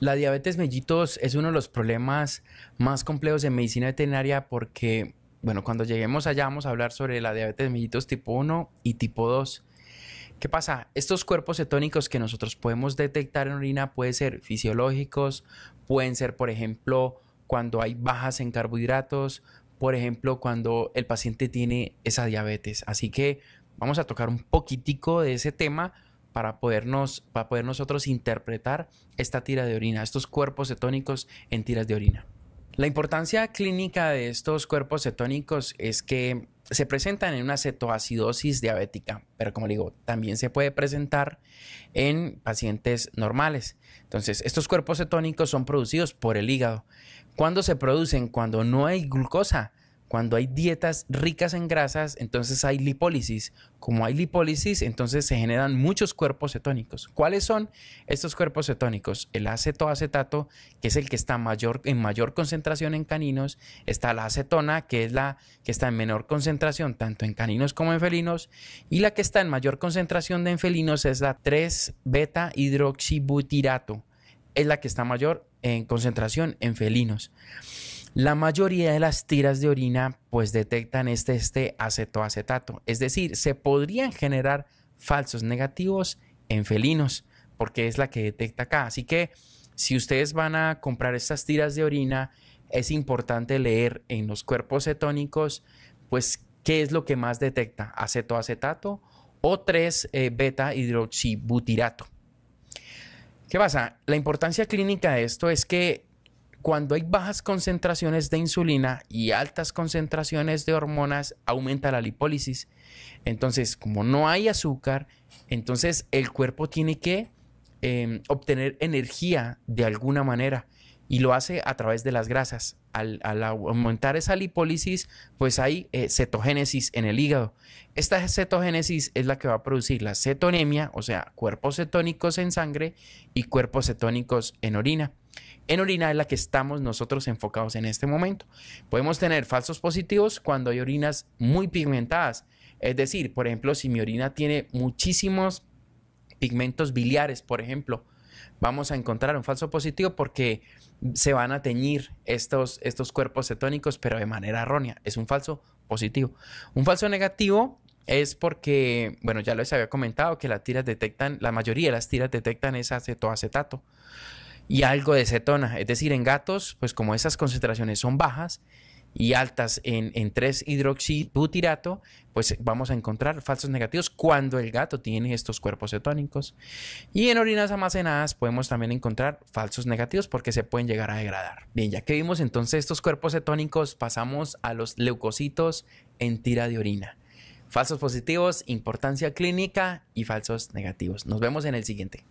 La diabetes mellitos es uno de los problemas más complejos en medicina veterinaria porque, bueno, cuando lleguemos allá vamos a hablar sobre la diabetes mellitos tipo 1 y tipo 2. ¿Qué pasa? Estos cuerpos cetónicos que nosotros podemos detectar en orina pueden ser fisiológicos, pueden ser, por ejemplo, cuando hay bajas en carbohidratos, por ejemplo, cuando el paciente tiene esa diabetes. Así que vamos a tocar un poquitico de ese tema para podernos, para poder nosotros interpretar esta tira de orina, estos cuerpos cetónicos en tiras de orina. La importancia clínica de estos cuerpos cetónicos es que se presentan en una cetoacidosis diabética, pero como digo, también se puede presentar en pacientes normales. Entonces, estos cuerpos cetónicos son producidos por el hígado. ¿Cuándo se producen? Cuando no hay glucosa. Cuando hay dietas ricas en grasas, entonces hay lipólisis. Como hay lipólisis, entonces se generan muchos cuerpos cetónicos. ¿Cuáles son estos cuerpos cetónicos? El acetoacetato, que es el que está mayor, en mayor concentración en caninos, está la acetona, que es la que está en menor concentración tanto en caninos como en felinos, y la que está en mayor concentración de en felinos es la 3-beta hidroxibutirato, es la que está mayor en concentración en felinos. La mayoría de las tiras de orina pues detectan este, este acetoacetato, es decir, se podrían generar falsos negativos en felinos, porque es la que detecta acá. Así que si ustedes van a comprar estas tiras de orina, es importante leer en los cuerpos cetónicos, pues, qué es lo que más detecta, acetoacetato o 3 eh, beta hidroxibutirato. ¿Qué pasa? La importancia clínica de esto es que cuando hay bajas concentraciones de insulina y altas concentraciones de hormonas, aumenta la lipólisis. Entonces, como no hay azúcar, entonces el cuerpo tiene que em, obtener energía de alguna manera y lo hace a través de las grasas. Al, aumentar esa lipólisis, pues hay eh, cetogénesis en el hígado. Esta cetogénesis es la que va a producir la cetonemia, o sea, cuerpos cetónicos en sangre y cuerpos cetónicos en orina en orina es la que estamos nosotros enfocados en este momento. Podemos tener falsos positivos cuando hay orinas muy pigmentadas. Es decir, por ejemplo, si mi orina tiene muchísimos pigmentos biliares, por ejemplo, vamos a encontrar un falso positivo porque se van a teñir estos, estos cuerpos cetónicos, pero de manera errónea. Es un falso positivo. Un falso negativo es porque, bueno, ya les había comentado que las tiras detectan, la mayoría de las tiras detectan ese acetoacetato y algo de cetona. Es decir, en gatos, pues como esas concentraciones son bajas y altas en, en 3-hidroxibutirato, pues vamos a encontrar falsos negativos cuando el gato tiene estos cuerpos cetónicos. Y en orinas almacenadas podemos también encontrar falsos negativos porque se pueden llegar a degradar. Bien, ya que vimos entonces estos cuerpos cetónicos, pasamos a los leucocitos en tira de orina. Falsos positivos, importancia clínica y falsos negativos. Nos vemos en el siguiente.